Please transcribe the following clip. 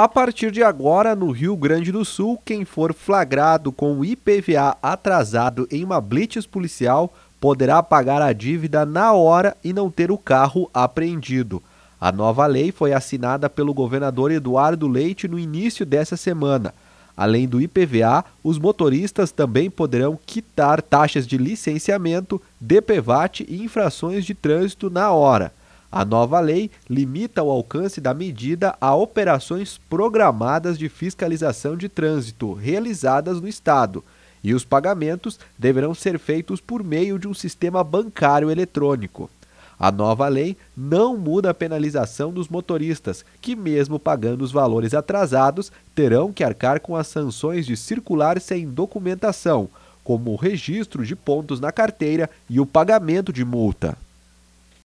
A partir de agora, no Rio Grande do Sul, quem for flagrado com IPVA atrasado em uma blitz policial poderá pagar a dívida na hora e não ter o carro apreendido. A nova lei foi assinada pelo governador Eduardo Leite no início dessa semana. Além do IPVA, os motoristas também poderão quitar taxas de licenciamento, DPVAT e infrações de trânsito na hora. A nova lei limita o alcance da medida a operações programadas de fiscalização de trânsito realizadas no Estado, e os pagamentos deverão ser feitos por meio de um sistema bancário eletrônico. A nova lei não muda a penalização dos motoristas, que, mesmo pagando os valores atrasados, terão que arcar com as sanções de circular sem documentação, como o registro de pontos na carteira e o pagamento de multa.